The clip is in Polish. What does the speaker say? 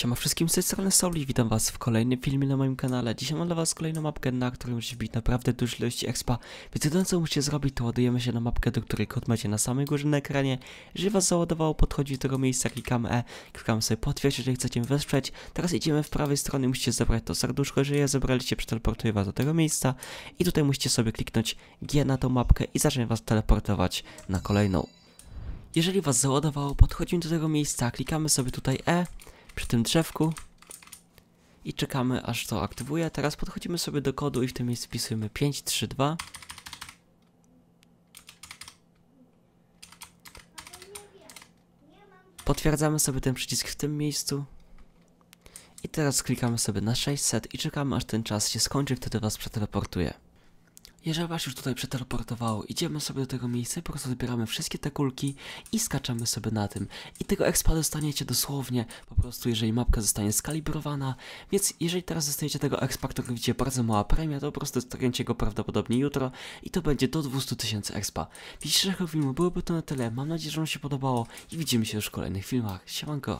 Siema wszystkim, z tej strony Soli, witam was w kolejnym filmie na moim kanale. Dzisiaj mam dla was kolejną mapkę, na której musisz wbić naprawdę dużo ilości expa. Więc jedyne co musicie zrobić, to ładujemy się na mapkę, do której kod macie na samej górze na ekranie. Jeżeli was załadowało, podchodzi do tego miejsca, klikamy E, klikamy sobie potwierdź, jeżeli chcecie wesprzeć. Teraz idziemy w prawej stronie, musicie zebrać to serduszko, jeżeli je zebraliście, przeteleportuję was do tego miejsca. I tutaj musicie sobie kliknąć G na tą mapkę i zacznę was teleportować na kolejną. Jeżeli was załadowało, podchodzimy do tego miejsca, klikamy sobie tutaj E, przy tym drzewku i czekamy aż to aktywuje. Teraz podchodzimy sobie do kodu i w tym miejscu wpisujemy 532. Potwierdzamy sobie ten przycisk w tym miejscu. I teraz klikamy sobie na 600 i czekamy aż ten czas się skończy, wtedy was przeteleportuje. Jeżeli was już tutaj przeteleportowało, idziemy sobie do tego miejsca, po prostu zbieramy wszystkie te kulki i skaczemy sobie na tym. I tego expa dostaniecie dosłownie, po prostu jeżeli mapka zostanie skalibrowana, więc jeżeli teraz dostajecie tego expa, którego widzicie bardzo mała premia, to po prostu dostaniecie go prawdopodobnie jutro i to będzie do 200 tysięcy expa. Dzisiejszego filmu byłoby to na tyle, mam nadzieję, że wam się podobało i widzimy się już w kolejnych filmach. Siemanko!